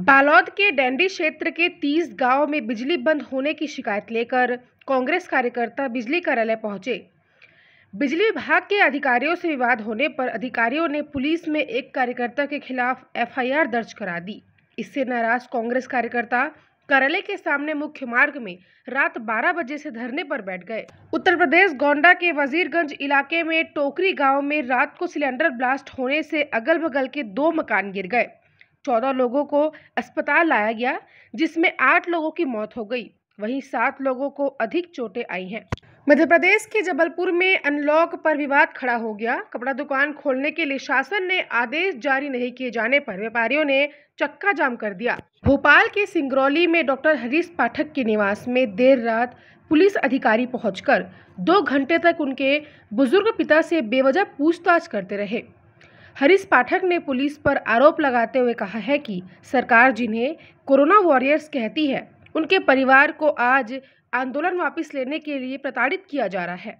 बालौद के डेंडी क्षेत्र के 30 गांव में बिजली बंद होने की शिकायत लेकर कांग्रेस कार्यकर्ता बिजली कार्यालय पहुंचे बिजली विभाग के अधिकारियों से विवाद होने पर अधिकारियों ने पुलिस में एक कार्यकर्ता के खिलाफ एफआईआर दर्ज करा दी इससे नाराज कांग्रेस कार्यकर्ता कार्यालय के सामने मुख्य मार्ग में रात 12 बजे से धरने पर बैठ गए उत्तर प्रदेश गोंडा के वजीरगंज इलाके में टोकरी गांव में रात को सिलेंडर ब्लास्ट होने से अगल बगल के दो मकान गिर गए चौदह लोगों को अस्पताल लाया गया जिसमें आठ लोगों की मौत हो गई वहीं सात लोगों को अधिक चोटें आई हैं मध्य प्रदेश के जबलपुर में अनलॉक पर विवाद खड़ा हो गया कपड़ा दुकान खोलने के लिए शासन ने आदेश जारी नहीं किए जाने पर व्यापारियों ने चक्का जाम कर दिया भोपाल के सिंगरौली में डॉक्टर हरीश पाठक के निवास में देर रात पुलिस अधिकारी पहुंचकर दो घंटे तक उनके बुजुर्ग पिता से बेवजह पूछताछ करते रहे हरीश पाठक ने पुलिस पर आरोप लगाते हुए कहा है कि सरकार जिन्हें कोरोना वॉरियर्स कहती है उनके परिवार को आज आंदोलन वापस लेने के लिए प्रताड़ित किया जा रहा है